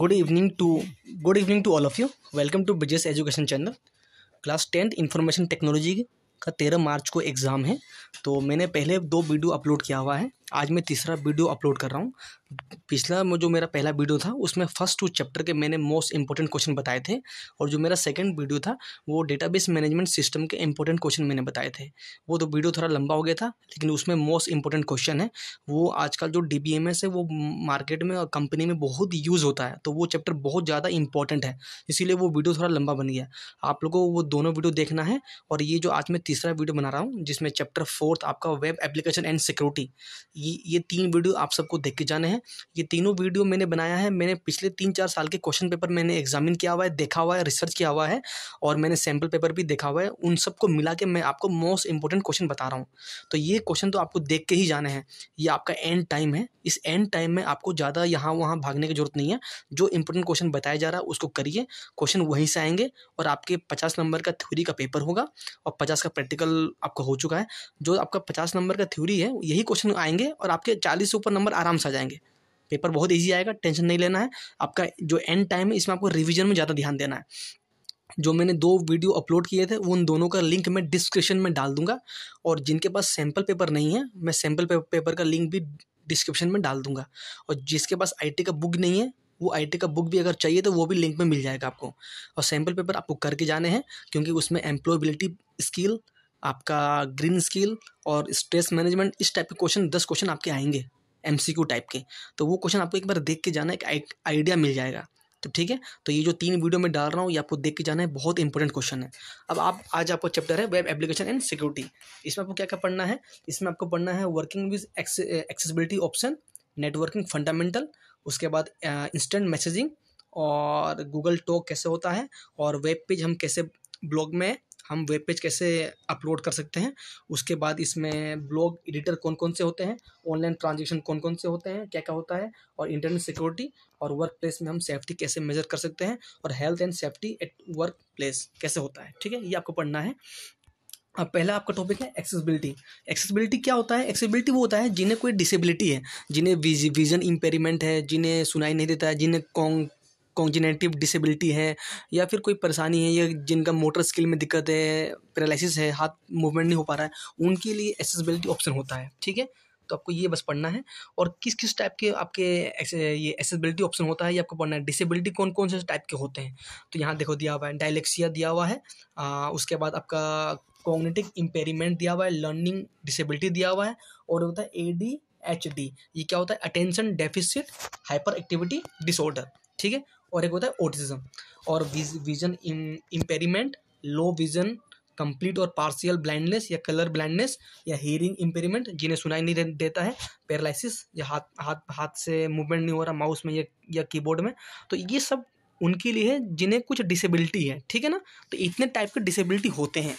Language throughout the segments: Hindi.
good evening to good evening to all of you welcome to business education channel class tenth information technology का तेरह मार्च को एग्ज़ाम है तो मैंने पहले दो वीडियो अपलोड किया हुआ है आज मैं तीसरा वीडियो अपलोड कर रहा हूँ पिछला जो मेरा पहला वीडियो था उसमें फर्स्ट टू चैप्टर के मैंने मोस्ट इंपॉर्टेंट क्वेश्चन बताए थे और जो मेरा सेकंड वीडियो था वो डेटाबेस मैनेजमेंट सिस्टम के इंपॉर्टेंट क्वेश्चन मैंने बताए थे वो तो वीडियो थोड़ा लंबा हो गया था लेकिन उसमें मोस्ट इंपॉर्टेंट क्वेश्चन है वो आजकल जो डी है वो मार्केट में और कंपनी में बहुत यूज़ होता है तो वो चैप्टर बहुत ज़्यादा इंपॉर्टेंट है इसीलिए वो वीडियो थोड़ा लंबा बन गया आप लोगों को वो दोनों वीडियो देखना है और ये जो आज मैं तीसरा वीडियो बना रहा हूँ जिसमें चैप्टर फोर्थ आपका वेब एप्लीकेशन एंड सिक्योरिटी ये ये तीन वीडियो आप सबको देख के जाने हैं ये तीनों वीडियो मैंने बनाया है मैंने पिछले तीन चार साल के क्वेश्चन पेपर मैंने एग्जामिन किया हुआ है देखा हुआ है रिसर्च किया हुआ है और मैंने सैम्पल पेपर भी देखा हुआ है उन सबको मिला के मैं आपको मोस्ट इंपॉर्टेंट क्वेश्चन बता रहा हूँ तो ये क्वेश्चन तो आपको देख के ही जाने हैं ये आपका एंड टाइम है इस एंड टाइम में आपको ज़्यादा यहाँ वहाँ भागने की जरूरत नहीं है जो इंपॉर्टेंट क्वेश्चन बताया जा रहा है उसको करिए क्वेश्चन वहीं से आएंगे और आपके पचास नंबर का थ्योरी का पेपर होगा और पचास का प्रैक्टिकल आपका हो चुका है जो आपका पचास नंबर का थ्योरी है यही क्वेश्चन आएंगे और आपके चालीस ऊपर नंबर आराम से आ जाएंगे पेपर बहुत ईजी आएगा टेंशन नहीं लेना है आपका जो एंड टाइम है इसमें आपको रिविजन में ज़्यादा ध्यान देना है जो मैंने दो वीडियो अपलोड किए थे उन दोनों का लिंक मैं डिस्क्रिप्शन में डाल दूंगा और जिनके पास सैम्पल पेपर नहीं है मैं सैम्पल पेपर का लिंक भी डिस्क्रिप्शन में डाल दूंगा और जिसके पास आईटी का बुक नहीं है वो आईटी का बुक भी अगर चाहिए तो वो भी लिंक में मिल जाएगा आपको और सैम्पल पेपर आपको करके जाने हैं क्योंकि उसमें एम्प्लॉयबिलिटी स्किल आपका ग्रीन स्किल और स्ट्रेस मैनेजमेंट इस टाइप के क्वेश्चन दस क्वेश्चन आपके आएंगे एम टाइप के तो वो क्वेश्चन आपको एक बार देख के जाना एक आइडिया मिल जाएगा तो ठीक है तो ये जो तीन वीडियो में डाल रहा हूँ ये आपको देख के जाना है बहुत इंपॉर्टेंट क्वेश्चन है अब आप आज आपको चैप्टर है वेब एप्लीकेशन एंड सिक्योरिटी इसमें आपको क्या क्या पढ़ना है इसमें आपको पढ़ना है working with accessibility option networking fundamental उसके बाद इंस्टेंट मैसेजिंग और गूगल टॉक कैसे होता है और वेब पेज हम कैसे ब्लॉग में हम वेब पेज कैसे अपलोड कर सकते हैं उसके बाद इसमें ब्लॉग एडिटर कौन कौन से होते हैं ऑनलाइन ट्रांजेक्शन कौन कौन से होते हैं क्या क्या होता है और इंटरनेट सिक्योरिटी और वर्क प्लेस में हम सेफ्टी कैसे मेजर कर सकते हैं और health and safety at work place कैसे होता है ठीक है ये आपको पढ़ना है अब पहला आपका टॉपिक है एक्सेसिबिलिटी एक्सेसिबिलिटी क्या होता है एक्सेसिबिलिटी वो होता है जिन्हें कोई डिसेबिलिटी है जिन्हें विजन इम्पेरीमेंट है जिन्हें सुनाई नहीं देता है जिन्हें कॉन्ग कॉन्जिनेटिव डिसेबिलिटी है या फिर कोई परेशानी है या जिनका मोटर स्किल में दिक्कत है पैरालिसिस है हाथ मूवमेंट नहीं हो पा रहा है उनके लिए एसेसबिलिटी ऑप्शन होता है ठीक है तो आपको ये बस पढ़ना है और किस किस टाइप के आपके ये एसेसबिलिटी ऑप्शन होता है ये आपको पढ़ना है डिसेबिलिटी कौन कौन से टाइप के होते हैं तो यहाँ देखो दिया हुआ है डायलेक्सिया दिया हुआ है आ, उसके बाद आपका कॉग्नेटिव इम्पेरिमेंट दिया हुआ है लर्निंग डिसेबिलिटी दिया हुआ है और होता है ए डी एच डी ये क्या होता है attention deficit hyper activity disorder ठीक है और एक होता है ऑटिज्म और vision impairment low vision complete और पार्शियल ब्लाइंडनेस या कलर ब्लाइंडनेस या हियरिंग इम्पेरिमेंट जिन्हें सुनाई नहीं देता है पैरालिसिस या हाथ हाथ हाथ से मूवमेंट नहीं हो रहा माउस में या या कीबोर्ड में तो ये सब उनके लिए है जिन्हें कुछ डिसेबिलिटी है ठीक है ना तो इतने टाइप के डिसेबिलिटी होते हैं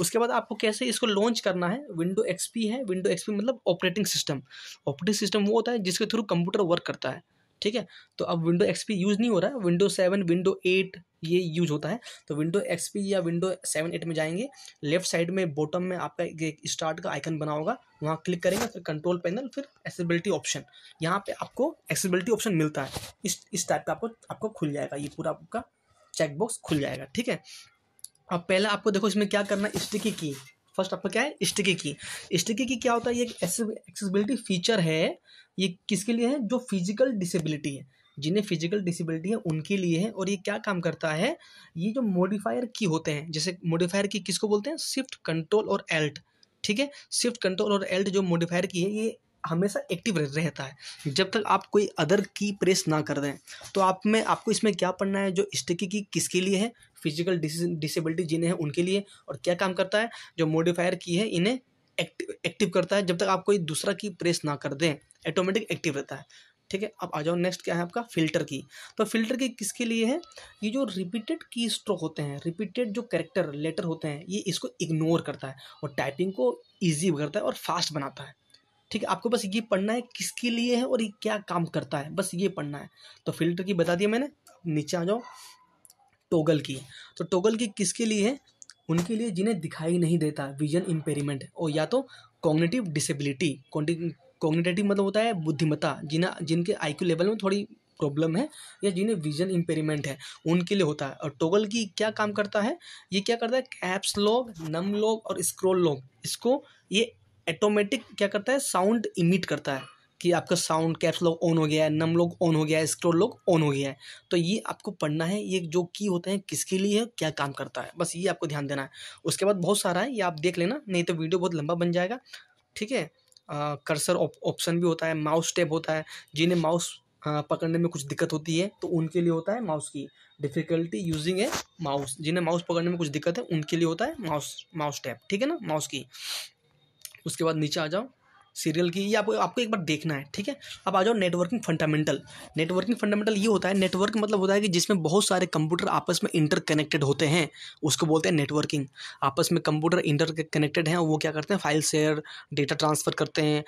उसके बाद आपको कैसे इसको लॉन्च करना है विंडो एक्सपी है विंडो एक्सपी मतलब ऑपरेटिंग सिस्टम ऑपरेटिंग सिस्टम वो होता है जिसके थ्रू कंप्यूटर वर्क करता है ठीक है तो अब विंडो एक्सपी यूज़ नहीं हो रहा है विंडो सेवन विंडो एट ये यूज होता है तो विंडो एक्सपी या विंडो सेवन एट में जाएंगे लेफ्ट साइड में बॉटम में आपका एक स्टार्ट का आइकन बना होगा वहाँ क्लिक करेंगे फिर कंट्रोल पैनल फिर एक्सेबिलिटी ऑप्शन यहाँ पे आपको एक्सेबिलिटी ऑप्शन मिलता है इस इस टाइप का आपको आपको खुल जाएगा ये पूरा आपका चेकबॉक्स खुल जाएगा ठीक है अब पहले आपको देखो इसमें क्या करना है स्टिकी की फर्स्ट आपका क्या है स्टिकी की स्टिकी की क्या होता है ये एक्सेसिबिलिटी फीचर है ये किसके लिए है जो फिजिकल डिसेबिलिटी है जिन्हें फिजिकल डिसेबिलिटी है उनके लिए है और ये क्या काम करता है ये जो मॉडिफायर की होते हैं जैसे मॉडिफायर की किसको बोलते हैं स्विफ्ट कंट्रोल और एल्ट ठीक है स्विफ्ट कंट्रोल और एल्ट जो मॉडिफायर की है ये हमेशा एक्टिव रहता है जब तक आप कोई अदर की प्रेस ना कर दें तो आप में आपको इसमें क्या पढ़ना है जो स्टिकी की किसके लिए है फिजिकल डिसेबिलिटी जिन्हें हैं उनके लिए और क्या काम करता है जो मोडिफायर की है इन्हें एक्टिव एक्टिव करता है जब तक आप कोई दूसरा की प्रेस ना कर दें ऑटोमेटिक एक्टिव रहता है ठीक है अब आ जाओ नेक्स्ट क्या है आपका फिल्टर की तो फिल्टर की किसके लिए है ये जो रिपीटेड की स्ट्रोक होते हैं रिपीटेड जो कैरेक्टर लेटर होते हैं ये इसको इग्नोर करता है और टाइपिंग को ईजी करता है और फास्ट बनाता है ठीक है आपको बस ये पढ़ना है किसके लिए है और ये क्या काम करता है बस ये पढ़ना है तो फिल्टर की बता दिया मैंने नीचे आ जाओ टोगल की तो टोगल की किसके लिए है उनके लिए जिन्हें दिखाई नहीं देता विजन इम्पेरीमेंट और या तो कॉग्नेटिव डिसेबिलिटी कॉग्निटेटिव मतलब होता है बुद्धिमत्ता जिन्हें जिनके आईक्यू लेवल में थोड़ी प्रॉब्लम है या जिन्हें विजन इम्पेरीमेंट है उनके लिए होता है और टोगल की क्या काम करता है ये क्या करता है कैप्स लॉग नम लॉग और स्क्रोल लॉग इसको ये ऑटोमेटिक क्या करता है साउंड इमिट करता है कि आपका साउंड कैप्स लोग ऑन हो गया है नम लोग ऑन हो गया है स्क्रोल लोग ऑन हो गया है तो ये आपको पढ़ना है ये जो की होते हैं किसके लिए है क्या काम करता है बस ये आपको ध्यान देना है उसके बाद बहुत सारा है ये आप देख लेना नहीं तो वीडियो बहुत लंबा बन जाएगा ठीक है कर्सर ऑप्शन भी होता है माउस टैप होता है जिन्हें माउस पकड़ने में कुछ दिक्कत होती है तो उनके लिए होता है माउस की डिफ़िकल्टी यूजिंग है माउस जिन्हें माउस पकड़ने में कुछ दिक्कत है उनके लिए होता है माउस माउस टैप ठीक है ना माउस की उसके बाद नीचे आ जाओ सीरियल की ये आपको आपको एक बार देखना है ठीक है अब आ जाओ नेटवर्किंग फंडामेंटल नेटवर्किंग फंडामेंटल ये होता है नेटवर्क मतलब होता है कि जिसमें बहुत सारे कंप्यूटर आपस में इंटरकनेक्टेड होते हैं उसको बोलते हैं नेटवर्किंग आपस में कंप्यूटर इंटर कनेक्टेड हैं वो क्या करते हैं फाइल शेयर डेटा ट्रांसफ़र करते हैं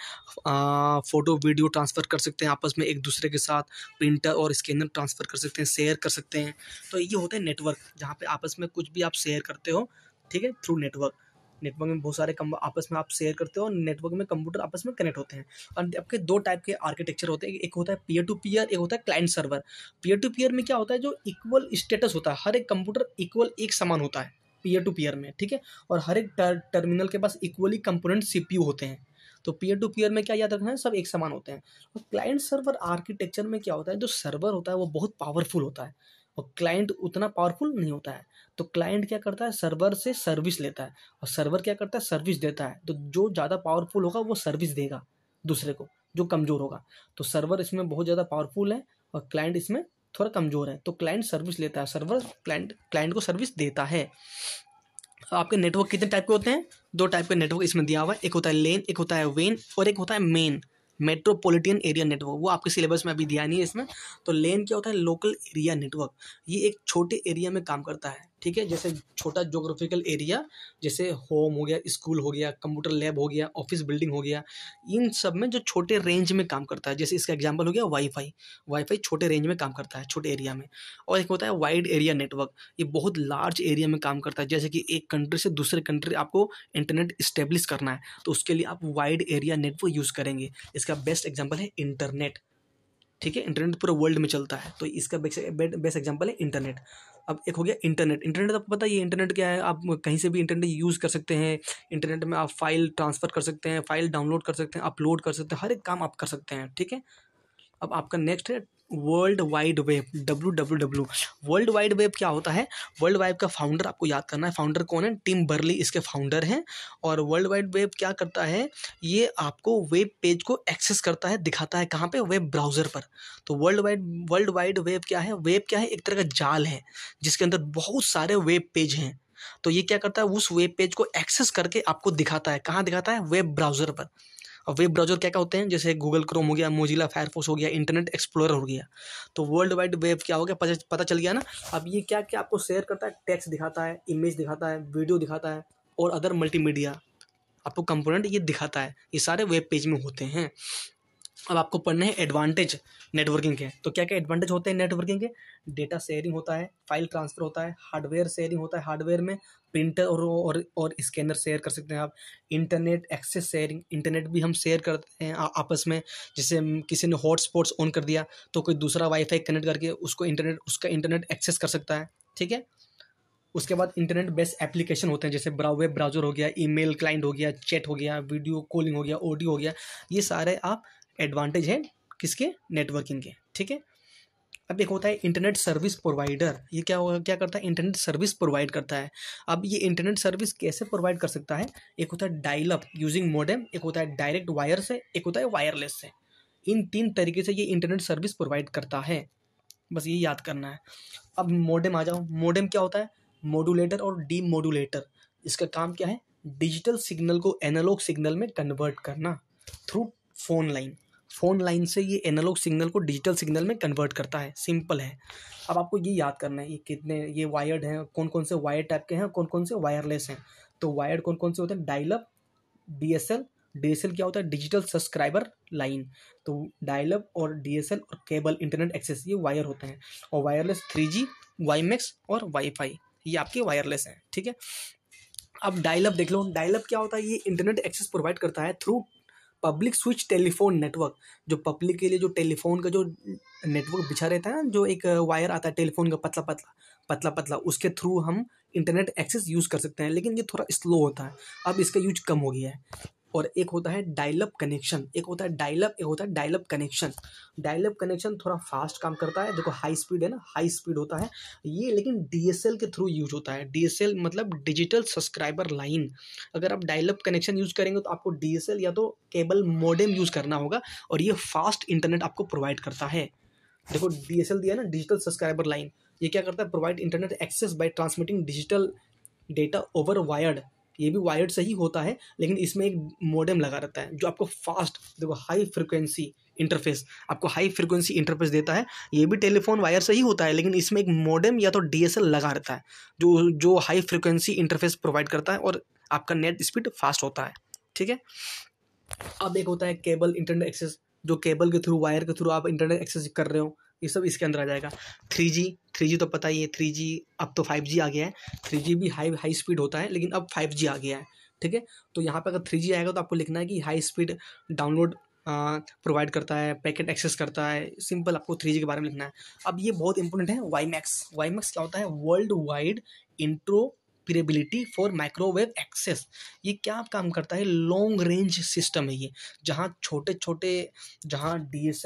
आ, फोटो वीडियो ट्रांसफ़र कर सकते हैं आपस में एक दूसरे के साथ प्रिंटर और स्कैनर ट्रांसफ़र कर सकते हैं शेयर कर सकते हैं तो ये होता है नेटवर्क जहाँ पर आपस में कुछ भी आप शेयर करते हो ठीक है थ्रू नेटवर्क नेटवर्क में बहुत सारे आपस में आप शेयर करते हो और नेटवर्क में कंप्यूटर आपस में कनेक्ट होते हैं और आपके दो टाइप के आर्किटेक्चर होते हैं एक होता है पीयर टू पीयर एक होता है client server peer to peer में क्या होता है जो इक्वल स्टेटस होता है हर एक कंप्यूटर इक्वल एक समान होता है पीयर टू पीयर में ठीक है और हर एक टर, टर्मिनल के पास इक्वली कंपोनेंट सीपीयू होते हैं तो पीयर टू पीयर में क्या याद रखना है सब एक समान होते हैं और क्लाइंट सर्वर आर्किटेक्चर में क्या होता है जो सर्वर होता है वो बहुत पावरफुल होता है और क्लाइंट उतना पावरफुल नहीं होता है तो क्लाइंट क्या करता है सर्वर से सर्विस लेता है और सर्वर क्या करता है सर्विस देता है तो जो ज़्यादा पावरफुल होगा वो सर्विस देगा दूसरे को जो कमज़ोर होगा तो सर्वर इसमें बहुत ज़्यादा पावरफुल है और क्लाइंट इसमें थोड़ा कमज़ोर है तो क्लाइंट सर्विस लेता है सर्वर क्लाइंट क्लाइंट को सर्विस देता है तो आपके नेटवर्क कितने टाइप के होते हैं दो टाइप के नेटवर्क इसमें दिया हुआ है एक होता है लेन एक होता है वेन और एक होता है मेन मेट्रोपॉलिटन एरिया नेटवर्क वो आपके सिलेबस में अभी दिया नहीं है इसमें तो लेन क्या होता है लोकल एरिया नेटवर्क ये एक छोटे एरिया में काम करता है ठीक है जैसे छोटा जोग्राफिकल एरिया जैसे होम हो गया स्कूल हो गया कंप्यूटर लैब हो गया ऑफिस बिल्डिंग हो गया इन सब में जो छोटे रेंज में काम करता है जैसे इसका एग्जाम्पल हो गया वाईफाई वाईफाई छोटे रेंज में काम करता है छोटे एरिया में और एक होता है वाइड एरिया नेटवर्क ये बहुत लार्ज एरिया में काम करता है जैसे कि एक कंट्री से दूसरे कंट्री आपको इंटरनेट इस्टेब्लिश करना है तो उसके लिए आप वाइड एरिया नेटवर्क यूज़ करेंगे इसका बेस्ट एग्जाम्पल है इंटरनेट ठीक है इंटरनेट पूरे वर्ल्ड में चलता है तो इसका बेस्ट एग्जाम्पल है इंटरनेट अब एक हो गया इंटरनेट इंटरनेट आपको पता है ये इंटरनेट क्या है आप कहीं से भी इंटरनेट यूज़ कर सकते हैं इंटरनेट में आप फाइल ट्रांसफ़र कर सकते हैं फाइल डाउनलोड कर सकते हैं अपलोड कर सकते हैं हर एक काम आप कर सकते हैं ठीक है अब आपका नेक्स्ट है world wide web W W W world wide web क्या होता है वर्ल्ड वाइड का फाउंडर आपको याद करना है फाउंडर कौन है टीम बर्ली इसके फाउंडर हैं और वर्ल्ड वाइड वेब क्या करता है ये आपको वेब पेज को एक्सेस करता है दिखाता है कहाँ पे वेब ब्राउज़र पर तो world wide world wide web क्या है वेब क्या है एक तरह का जाल है जिसके अंदर बहुत सारे वेब पेज हैं तो ये क्या करता है उस वेब पेज को एक्सेस करके आपको दिखाता है कहाँ दिखाता है वेब ब्राउज़र पर और वेब ब्राउज़र क्या क्या होते हैं जैसे गूगल क्रोम हो गया मोजिला फायरफोर्स हो गया इंटरनेट एक्सप्लोर हो गया तो वर्ल्ड वाइड वेब क्या हो गया पता, चल गया ना अब ये क्या क्या आपको शेयर करता है टेक्स्ट दिखाता है इमेज दिखाता है वीडियो दिखाता है और अदर मल्टीमीडिया आपको कंपोनेंट ये दिखाता है ये सारे वेब पेज में होते हैं अब आपको पढ़ना है एडवांटेज नेटवर्किंग के तो क्या क्या एडवांटेज होते हैं नेटवर्किंग के डेटा शेयरिंग होता है फाइल ट्रांसफर होता है हार्डवेयर शेयरिंग होता है हार्डवेयर में प्रिंटर और और, और स्कैनर शेयर कर सकते हैं आप इंटरनेट एक्सेस शेयरिंग इंटरनेट भी हम शेयर करते हैं आ, आपस में जैसे किसी ने हॉटस्पॉट्स ऑन कर दिया तो कोई दूसरा वाईफाई कनेक्ट करके उसको इंटरनेट उसका इंटरनेट एक्सेस कर सकता है ठीक है उसके बाद इंटरनेट बेस्ड एप्लीकेशन होते हैं जैसे ब्रा वेब ब्राउजर हो गया ईमेल क्लाइंट हो गया चैट हो गया वीडियो कॉलिंग हो गया ऑडियो हो गया ये सारे आप एडवांटेज है किसके नेटवर्किंग के ठीक है अब एक होता है इंटरनेट सर्विस प्रोवाइडर ये क्या होगा क्या करता है इंटरनेट सर्विस प्रोवाइड करता है अब ये इंटरनेट सर्विस कैसे प्रोवाइड कर सकता है एक होता है डायलप यूजिंग मोडेम एक होता है डायरेक्ट वायर से एक होता है वायरलेस से इन तीन तरीके से ये इंटरनेट सर्विस प्रोवाइड करता है बस ये याद करना है अब मोडेम आ जाओ मोडेम क्या होता है मोडुलेटर और डी मोडुलेटर इसका काम क्या है डिजिटल सिग्नल को एनालॉग सिग्नल में कन्वर्ट करना through phone line phone line से ये एनालॉग सिग्नल को डिजिटल सिग्नल में कन्वर्ट करता है सिंपल है अब आपको ये याद करना है ये कितने ये वायर्ड हैं कौन कौन से वायर टाइप के हैं कौन कौन से वायरलेस हैं तो वायर कौन कौन से होते हैं dial up D S L D S L क्या होता है डिजिटल सब्सक्राइबर लाइन तो डायलअप और डी एस एल और केबल इंटरनेट एक्सेस ये वायर होते हैं और wireless three G WiMAX और वाईफाई ये आपके वायरलेस हैं ठीक है अब डायलअप देख लो डायलअप क्या होता है ये इंटरनेट एक्सेस प्रोवाइड करता है through public switch telephone network जो पब्लिक के लिए जो टेलीफोन का जो नेटवर्क बिछा रहता है ना जो एक वायर आता है टेलीफोन का पतला पतला पतला पतला उसके थ्रू हम इंटरनेट एक्सेस यूज़ कर सकते हैं लेकिन ये थोड़ा स्लो होता है अब इसका यूज कम हो गया है और एक होता है डायलअप कनेक्शन एक होता है डायलअप एक होता है डायलअप कनेक्शन डायलअप कनेक्शन थोड़ा फास्ट काम करता है देखो हाई स्पीड है ना हाई स्पीड होता है ये लेकिन डीएसएल के थ्रू यूज होता है डीएसएल मतलब डिजिटल सब्सक्राइबर लाइन अगर आप डायलअप कनेक्शन यूज करेंगे तो आपको डीएसएल या तो केबल मोडेम यूज करना होगा और ये फास्ट इंटरनेट आपको प्रोवाइड करता है देखो डीएसएल दिया ना डिजिटल सब्सक्राइबर लाइन ये क्या करता है provide internet access by transmitting digital data over wired ये भी वायर्ड से ही होता है लेकिन इसमें एक मोडेम लगा रहता है जो आपको फास्ट देखो हाई फ्रिक्वेंसी इंटरफेस आपको हाई फ्रिक्वेंसी इंटरफेस देता है ये भी टेलीफोन वायर से ही होता है लेकिन इसमें एक मोडेम या तो डीएसएल लगा रहता है जो जो हाई फ्रिक्वेंसी इंटरफेस प्रोवाइड करता है और आपका नेट स्पीड फास्ट होता है ठीक है अब एक होता है केबल इंटरनेट एक्सेस जो केबल के थ्रू वायर के थ्रू आप इंटरनेट एक्सेस कर रहे हो ये सब इसके अंदर आ जाएगा थ्री जी थ्री जी तो पता ही है थ्री जी अब तो फाइव जी आ गया है थ्री जी भी हाई हाई स्पीड होता है लेकिन अब फाइव जी आ गया है ठीक है तो यहाँ पर अगर थ्री जी आएगा तो आपको लिखना है कि हाई स्पीड डाउनलोड प्रोवाइड करता है पैकेट एक्सेस करता है सिंपल आपको थ्री जी के बारे में लिखना है अब ये बहुत इंपॉर्टेंट है वाई मैक्स वाई मैक्स क्या होता है world wide interoperability for microwave access ये क्या काम करता है लॉन्ग रेंज सिस्टम है ये जहाँ छोटे छोटे जहाँ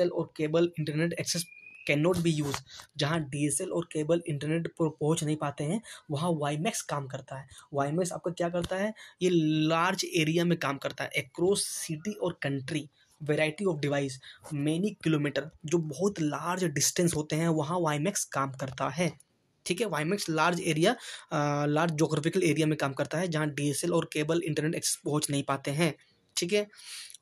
एल और cable internet access can not be use जहाँ डी और केबल इंटरनेट पर पहुँच नहीं पाते हैं वहाँ वाईमैक्स काम करता है वाईमैक्स आपका क्या करता है ये लार्ज एरिया में काम करता है एक्रॉस सिटी और country variety of device many kilometer जो बहुत लार्ज डिस्टेंस होते हैं वहाँ वाईमैक्स काम करता है ठीक है WiMAX large area large geographical area में काम करता है जहाँ डी और केबल इंटरनेट एक्सेस पहुँच नहीं पाते हैं ठीक है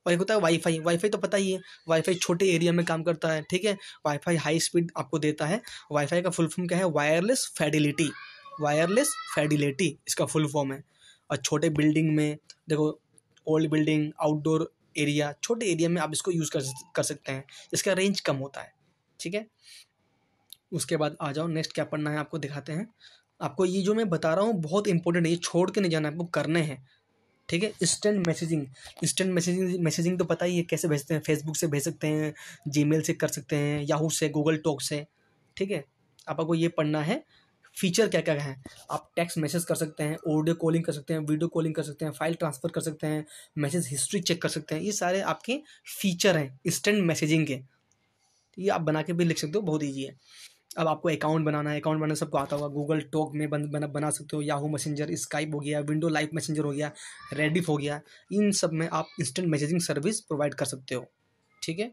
और एक होता है वाईफाई वाईफाई तो पता ही है वाईफाई छोटे एरिया में काम करता है ठीक है वाईफाई हाई स्पीड आपको देता है वाईफाई का फुल फॉर्म क्या है वायरलेस फेडिलिटी वायरलेस फेडिलिटी इसका फुल फॉर्म है और छोटे बिल्डिंग में देखो ओल्ड बिल्डिंग आउटडोर एरिया छोटे एरिया में आप इसको यूज़ कर कर सकते हैं इसका रेंज कम होता है ठीक है उसके बाद आ जाओ नेक्स्ट क्या पढ़ना है आपको दिखाते हैं आपको ये जो मैं बता रहा हूँ बहुत इंपॉर्टेंट है ये छोड़ के नहीं जाना आपको करने हैं ठीक है instant messaging instant messaging messaging तो पता ही है कैसे भेजते हैं फेसबुक से भेज सकते हैं जीमेल से कर सकते हैं याहू से गूगल टॉक से ठीक है आपको ये पढ़ना है फीचर क्या क्या है आप टेक्स्ट मैसेज कर सकते हैं ऑडियो कॉलिंग कर सकते हैं वीडियो कॉलिंग कर सकते हैं फाइल ट्रांसफ़र कर सकते हैं मैसेज हिस्ट्री चेक कर सकते हैं ये सारे आपके फीचर हैं इंस्टेंट मैसेजिंग के ये आप बना के भी लिख सकते हो बहुत ईजी है अब आपको अकाउंट बनाना है अकाउंट बनाना सबको आता होगा गूगल टॉक में बन, बना बना सकते हो याहू मैसेंजर स्काइप हो गया विंडो लाइव मैसेंजर हो गया रेडिफ हो गया इन सब में आप इंस्टेंट मैसेजिंग सर्विस प्रोवाइड कर सकते हो ठीक है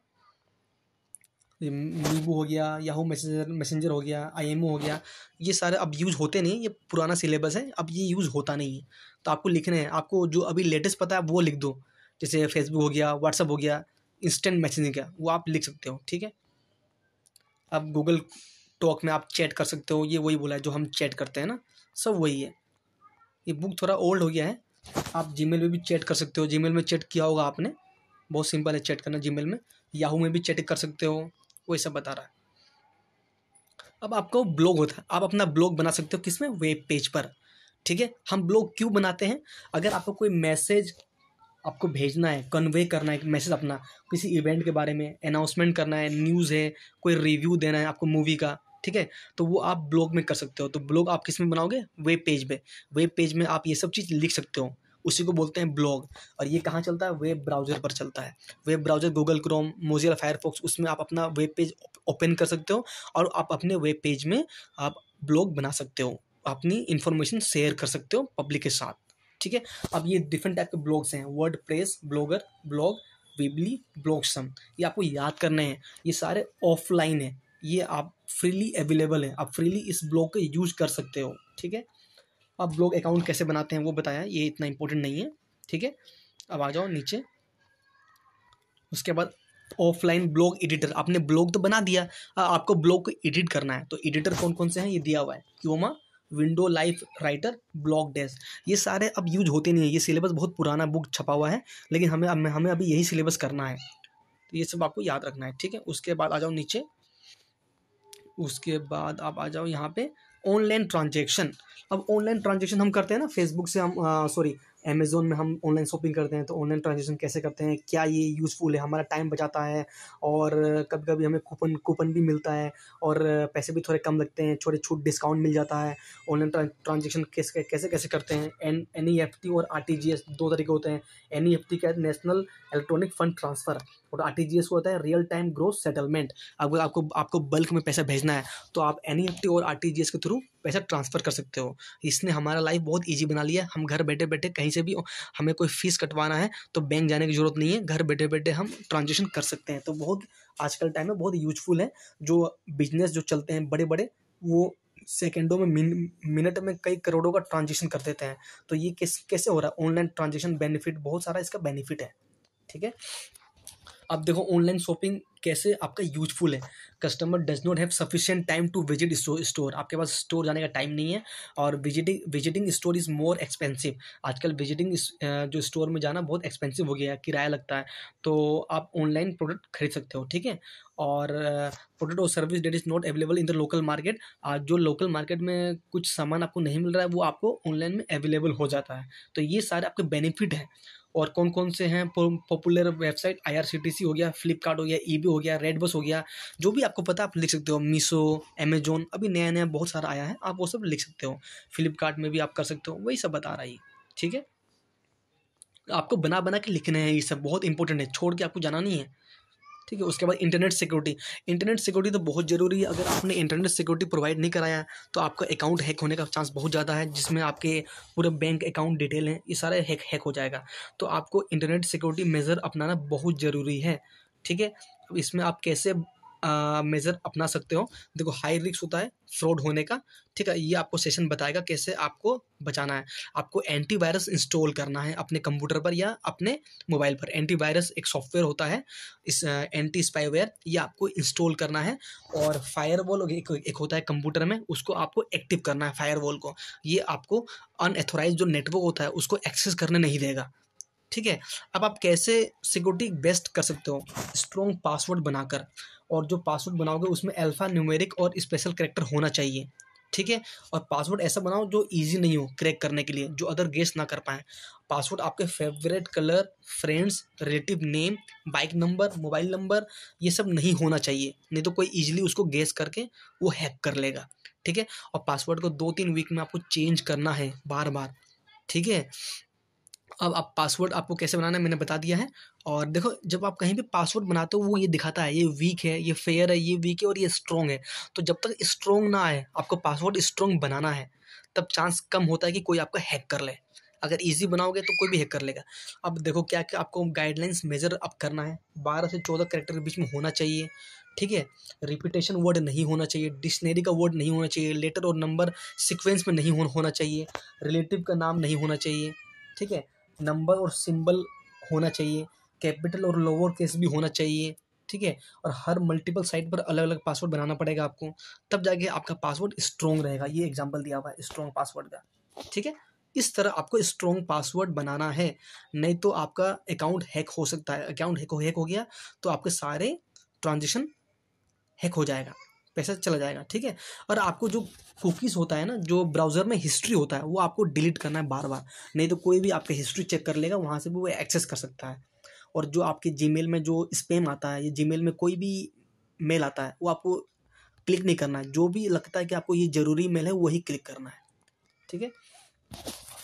नीबू हो गया याहू मैसेंजर मैसेंजर हो गया आई हो गया ये सारे अब यूज़ होते नहीं ये पुराना सिलेबस है अब ये यूज़ होता नहीं है तो आपको लिखना है आपको जो अभी लेटेस्ट पता है वो लिख दो जैसे फेसबुक हो गया व्हाट्सअप हो गया इंस्टेंट मैसेजिंग का वो आप लिख सकते हो ठीक है अब गूगल टॉक में आप चैट कर सकते हो ये वही बोला है जो हम चैट करते हैं ना सब वही है ये बुक थोड़ा ओल्ड हो गया है आप जी में भी चैट कर सकते हो जी में चैट किया होगा आपने बहुत सिंपल है चैट करना जी में याहू में भी चैट कर सकते हो वही सब बता रहा है अब आपका ब्लॉग होता है आप अपना ब्लॉग बना सकते हो किसमें वेब पेज पर ठीक है हम ब्लॉग क्यों बनाते हैं अगर आपको कोई मैसेज आपको भेजना है कन्वे करना है मैसेज अपना किसी इवेंट के बारे में अनाउंसमेंट करना है न्यूज़ है कोई रिव्यू देना है आपको मूवी का ठीक है तो वो आप ब्लॉग में कर सकते हो तो ब्लॉग आप किस में बनाओगे वेब पेज में वेब पेज में आप ये सब चीज़ लिख सकते हो उसी को बोलते हैं ब्लॉग और ये कहाँ चलता है वेब ब्राउज़र पर चलता है web browser Google Chrome Mozilla Firefox उसमें आप अपना वेब पेज ओपन कर सकते हो और आप अपने वेब पेज में आप ब्लॉग बना सकते हो अपनी इन्फॉर्मेशन शेयर कर सकते हो पब्लिक के साथ ठीक है अब ये डिफरेंट टाइप के ब्लॉग्स हैं WordPress blogger blog blog some ये आपको याद करने हैं ये सारे ऑफलाइन है ये आप फ्रीली अवेलेबल है आप फ्रीली इस ब्लॉग का यूज कर सकते हो ठीक है अब ब्लॉग अकाउंट कैसे बनाते हैं वो बताया ये इतना इम्पोर्टेंट नहीं है ठीक है अब आ जाओ नीचे उसके बाद ऑफलाइन ब्लॉग एडिटर आपने ब्लॉग तो बना दिया आपको ब्लॉग को एडिट करना है तो एडिटर कौन कौन से हैं ये दिया हुआ है क्योमा window life writer blog desk ये सारे अब यूज होते नहीं है ये सिलेबस बहुत पुराना बुक छपा हुआ है लेकिन हमें हमें अभी यही सिलेबस करना है तो ये सब आपको याद रखना है ठीक है उसके बाद आ जाओ नीचे उसके बाद आप आ जाओ यहाँ पे ऑनलाइन ट्रांजेक्शन अब ऑनलाइन ट्रांजेक्शन हम करते हैं ना फेसबुक से हम सॉरी अमेज़ोन में हम ऑनलाइन शॉपिंग करते हैं तो ऑनलाइन ट्रांजेक्शन कैसे करते हैं क्या ये यूज़फुल है हमारा टाइम बचाता है और कभी कभी हमें कूपन कूपन भी मिलता है और पैसे भी थोड़े कम लगते हैं छोटे छूट डिस्काउंट मिल जाता है ऑनलाइन ट्रांजेक्शन कैसे कैसे कैसे करते हैं N N E F T और आर टी जी एस दो तरीके होते हैं एन ई एफ टी का नेशनल इलेक्ट्रॉनिक फ़ंड ट्रांसफ़र और आर को होता है रियल टाइम ग्रोथ सेटलमेंट अगर आपको आपको बल्क में पैसा भेजना है तो आप एन और आर के थ्रू पैसा ट्रांसफ़र कर सकते हो इसने हमारा लाइफ बहुत ईजी बना लिया हम घर बैठे बैठे कहीं से भी हमें कोई फीस कटवाना है तो बैंक जाने की जरूरत नहीं है घर बैठे बैठे हम ट्रांजेक्शन कर सकते हैं तो बहुत आजकल टाइम में बहुत यूजफुल है जो बिजनेस जो चलते हैं बड़े बड़े वो सेकेंडों में मिन, मिनट में कई करोड़ों का ट्रांजेक्शन कर देते हैं तो ये कैसे कैसे हो रहा है ऑनलाइन ट्रांजेक्शन बेनिफिट बहुत सारा इसका बेनिफिट है ठीक है अब देखो ऑनलाइन शॉपिंग कैसे आपका यूजफुल है customer does not have sufficient time to visit store आपके पास स्टोर जाने का टाइम नहीं है और visiting visiting store is more expensive आजकल विजिटिंग जो स्टोर में जाना बहुत एक्सपेंसिव हो गया है किराया लगता है तो आप ऑनलाइन प्रोडक्ट खरीद सकते हो ठीक है और प्रोडक्ट और service that is not available in the local market आज जो लोकल मार्केट में कुछ सामान आपको नहीं मिल रहा है वो आपको ऑनलाइन में अवेलेबल हो जाता है तो ये सारे आपके बेनिफिट हैं और कौन कौन से हैं पॉपुलर वेबसाइट आईआरसीटीसी हो गया फ्लिपकार्ट हो गया ईबी e हो गया रेड हो गया जो भी आपको पता आप लिख सकते हो मीशो अमेजोन अभी नया नया बहुत सारा आया है आप वो सब लिख सकते हो फ्लिपकार्ट में भी आप कर सकते हो वही सब बता रहा है ठीक है आपको बना बना के लिखना है ये सब बहुत इंपॉर्टेंट है छोड़ के आपको जाना नहीं है ठीक है उसके बाद इंटरनेट सिक्योरिटी इंटरनेट सिक्योरिटी तो बहुत ज़रूरी है अगर आपने इंटरनेट सिक्योरिटी प्रोवाइड नहीं कराया तो आपका अकाउंट हैक होने का चांस बहुत ज़्यादा है जिसमें आपके पूरे बैंक अकाउंट डिटेल हैं ये सारा हैक हैक हो जाएगा तो आपको इंटरनेट सिक्योरिटी मेज़र अपनाना बहुत ज़रूरी है ठीक है इसमें आप कैसे मेज़र अपना सकते हो देखो हाई रिस्क होता है फ्रॉड होने का ठीक है ये आपको सेशन बताएगा कैसे आपको बचाना है आपको एंटीवायरस इंस्टॉल करना है अपने कंप्यूटर पर या अपने मोबाइल पर एंटीवायरस एक सॉफ्टवेयर होता है इस एंटी स्पाईवेयर ये आपको इंस्टॉल करना है और फायरवॉल एक, एक होता है कंप्यूटर में उसको आपको एक्टिव करना है फायरवॉल को ये आपको अनऑथोराइज जो नेटवर्क होता है उसको एक्सेस करने नहीं देगा ठीक है अब आप कैसे सिक्योरिटी बेस्ट कर सकते हो स्ट्रॉन्ग पासवर्ड बनाकर और जो पासवर्ड बनाओगे उसमें अल्फ़ा न्यूमेरिक और स्पेशल करेक्टर होना चाहिए ठीक है और पासवर्ड ऐसा बनाओ जो इजी नहीं हो क्रैक करने के लिए जो अदर गेस्ट ना कर पाए पासवर्ड आपके favourite colour friends relative name bike number mobile number ये सब नहीं होना चाहिए नहीं तो कोई इजीली उसको गेस करके वो हैक कर लेगा ठीक है और पासवर्ड को दो तीन वीक में आपको चेंज करना है बार बार ठीक है अब आप पासवर्ड आपको कैसे बनाना है मैंने बता दिया है और देखो जब आप कहीं भी पासवर्ड बनाते हो वो ये दिखाता है ये वीक है ये फेयर है ये वीक है और ये स्ट्रॉन्ग है तो जब तक स्ट्रॉन्ग ना आए आपको पासवर्ड स्ट्रॉन्ग बनाना है तब चांस कम होता है कि कोई आपका हैक कर ले अगर इजी बनाओगे तो कोई भी हैक कर लेगा अब देखो क्या क्या आपको गाइडलाइंस मेजर अप करना है बारह से चौदह करेक्टर के बीच में होना चाहिए ठीक है रिपीटेशन वर्ड नहीं होना चाहिए डिक्शनरी का वर्ड नहीं होना चाहिए लेटर और नंबर सिक्वेंस में नहीं होना चाहिए रिलेटिव का नाम नहीं होना चाहिए ठीक है नंबर और सिंबल होना चाहिए कैपिटल और लोअर केस भी होना चाहिए ठीक है और हर मल्टीपल साइट पर अलग अलग पासवर्ड बनाना पड़ेगा आपको तब जाके आपका पासवर्ड स्ट्रॉन्ग रहेगा ये एग्जाम्पल दिया हुआ है स्ट्रॉन्ग पासवर्ड का ठीक है इस तरह आपको स्ट्रॉन्ग पासवर्ड बनाना है नहीं तो आपका अकाउंट हैक हो सकता है अकाउंट हैक हो हैक हो गया तो आपके सारे ट्रांजेक्शन हैक हो जाएगा पैसा चला जाएगा ठीक है और आपको जो कुकीज़ होता है ना जो ब्राउज़र में हिस्ट्री होता है वो आपको डिलीट करना है बार बार नहीं तो कोई भी आपकी हिस्ट्री चेक कर लेगा वहाँ से भी वो एक्सेस कर सकता है और जो आपके जी में जो स्पेम आता है या जी में कोई भी मेल आता है वो आपको क्लिक नहीं करना है जो भी लगता है कि आपको ये ज़रूरी मेल है वही क्लिक करना है ठीक है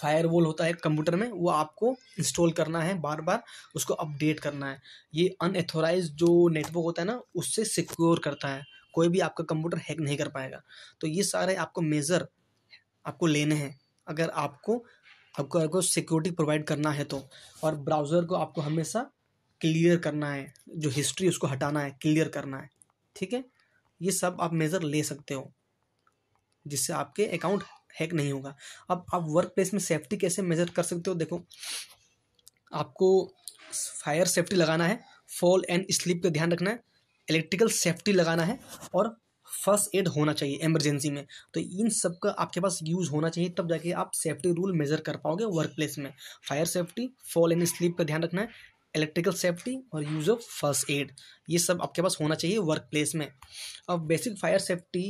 फायर होता है कंप्यूटर में वो आपको इंस्टॉल करना है बार बार उसको अपडेट करना है ये अनएथोराइज जो नेटवर्क होता है ना उससे सिक्योर करता है कोई भी आपका कंप्यूटर हैक नहीं कर पाएगा तो ये सारे आपको मेज़र आपको लेने हैं अगर आपको आपको आपको सिक्योरिटी प्रोवाइड करना है तो और ब्राउज़र को आपको हमेशा क्लियर करना है जो हिस्ट्री उसको हटाना है क्लियर करना है ठीक है ये सब आप मेज़र ले सकते हो जिससे आपके अकाउंट हैक नहीं होगा अब आप वर्क प्लेस में सेफ्टी कैसे मेज़र कर सकते हो देखो आपको फायर सेफ्टी लगाना है फॉल एंड स्लिप का ध्यान रखना है इलेक्ट्रिकल सेफ्टी लगाना है और फर्स्ट एड होना चाहिए इमरजेंसी में तो इन सब का आपके पास यूज़ होना चाहिए तब जाके आप सेफ्टी रूल मेज़र कर पाओगे वर्क प्लेस में fire safety fall and slip का ध्यान रखना है इलेक्ट्रिकल सेफ्टी और यूज़ ऑफ फर्स्ट एड ये सब आपके पास होना चाहिए वर्क प्लेस में अब बेसिक फायर सेफ्टी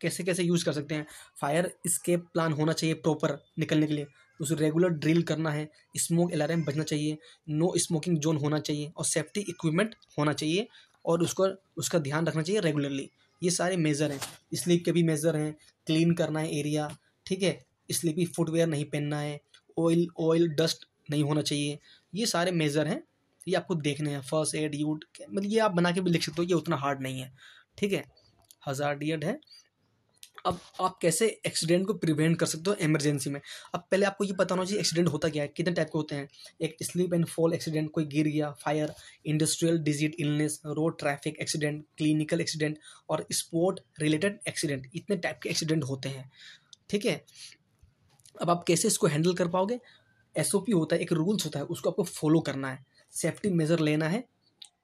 कैसे कैसे यूज़ कर सकते हैं फायर स्केप प्लान होना चाहिए प्रॉपर निकलने के लिए उसे रेगुलर ड्रिल करना है स्मोक अलार्म बजना चाहिए नो स्मोकिंग जोन होना चाहिए और सेफ्टी इक्विपमेंट होना चाहिए और उसको उसका ध्यान रखना चाहिए रेगुलरली ये सारे मेज़र हैं स्लीप के भी मेज़र हैं क्लीन करना है एरिया ठीक है स्लीपी फुटवेयर नहीं पहनना है ऑयल ऑयल डस्ट नहीं होना चाहिए ये सारे मेज़र हैं ये आपको देखने हैं फर्स्ट एड यूड मतलब ये आप बना के भी लिख सकते हो ये उतना हार्ड नहीं है ठीक है हज़ार डी है अब आप कैसे एक्सीडेंट को प्रिवेंट कर सकते हो इमरजेंसी में अब पहले आपको ये पता होना चाहिए एक्सीडेंट होता क्या है कितने टाइप के होते हैं एक स्लीप एंड फॉल एक्सीडेंट कोई गिर गया fire industrial disease illness road traffic accident clinical accident और स्पोर्ट रिलेटेड एक्सीडेंट इतने टाइप के एक्सीडेंट होते हैं ठीक है अब आप कैसे इसको हैंडल कर पाओगे एस होता है एक रूल्स होता है उसको आपको फॉलो करना है सेफ्टी मेजर लेना है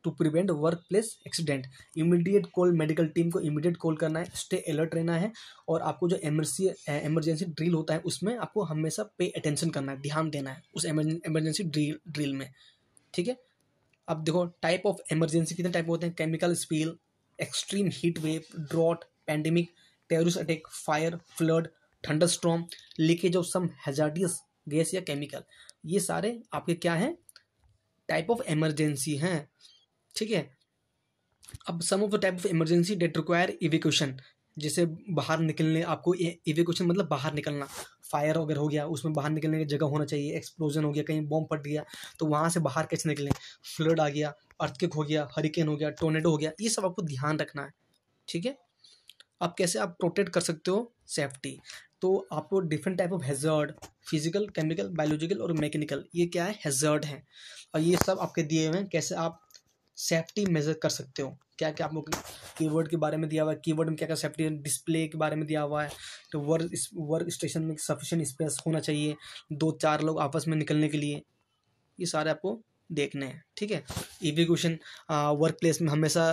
to prevent work place accident immediate call medical team को इमीडिएट कॉल करना है स्टे अलर्ट रहना है और आपको जो एमरसी एमरजेंसी ड्रिल होता है उसमें आपको हमेशा पे अटेंशन करना है ध्यान देना है उस एमरजेंसी ड्रिल ड्रिल में ठीक है अब देखो टाइप ऑफ एमरजेंसी कितने टाइप होते हैं chemical spill extreme heat wave drought pandemic terrorist attack fire flood thunder storm leakage of some hazardous gas या केमिकल ये सारे आपके क्या हैं टाइप ऑफ एमरजेंसी हैं ठीक है अब some of the type of emergency that require evacuation जैसे बाहर निकलने आपको इवेक्यूशन मतलब बाहर निकलना फायर वगैरह हो गया उसमें बाहर निकलने की जगह होना चाहिए एक्सप्लोजन हो गया कहीं बॉम्ब फट गया तो वहाँ से बाहर कैसे निकलें फ्लड आ गया अर्थकिक हो गया हरिकेन हो गया टोनेटो हो गया ये सब आपको ध्यान रखना है ठीक है आप कैसे आप प्रोटेक्ट कर सकते हो सेफ्टी तो आपको different type of hazard physical chemical biological और मैकेनिकल ये क्या है हेजर्ड है और ये सब आपके दिए हुए हैं कैसे आप सेफ्टी मेज़र कर सकते हो क्या क्या आप लोग कीवर्ड के बारे में दिया हुआ है कीवर्ड में क्या क्या सेफ्टी डिस्प्ले के बारे में दिया हुआ है तो वर्क वर्क स्टेशन में सफिशेंट स्पेस होना चाहिए दो चार लोग आपस में निकलने के लिए ये सारे आपको देखने हैं ठीक है इविक्यूशन वर्क प्लेस में हमेशा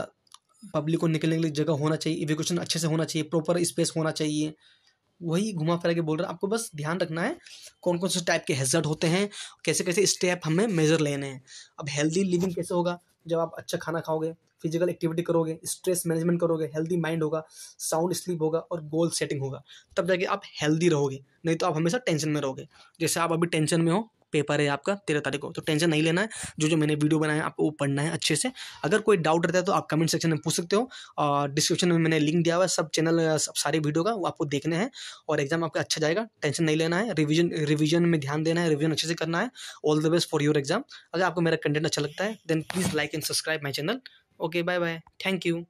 पब्लिक को निकलने के लिए जगह होना चाहिए इविक्यूशन अच्छे से होना चाहिए प्रॉपर स्पेस होना चाहिए वही घुमा फिरा के बोल रहा है आपको बस ध्यान रखना है कौन कौन से टाइप के हेजर्ड होते हैं कैसे कैसे स्टेप हमें मेजर लेने हैं अब हेल्दी लिविंग कैसे होगा जब आप अच्छा खाना खाओगे फिजिकल एक्टिविटी करोगे स्ट्रेस मैनेजमेंट करोगे हेल्दी माइंड होगा साउंड स्लीप होगा और गोल सेटिंग होगा तब जाके आप हेल्दी रहोगे नहीं तो आप हमेशा टेंशन में रहोगे जैसे आप अभी टेंशन में हो पेपर है आपका तेरह तारीख को तो टेंशन नहीं लेना है जो जो मैंने वीडियो बनाया आपको वो पढ़ना है अच्छे से अगर कोई डाउट रहता है तो आप कमेंट सेक्शन में पूछ सकते हो और डिस्क्रिप्शन में मैंने लिंक दिया हुआ है सब चैनल सब सारे वीडियो का वो आपको देखने हैं और एग्जाम आपका अच्छा जाएगा टेंशन नहीं लेना है रिविजन रिविजन में ध्यान देना है रिविजन अच्छे से करना है all the best for your exam अगर आपको मेरा कंटेंट अच्छा लगता है then please like and subscribe my channel okay bye bye thank you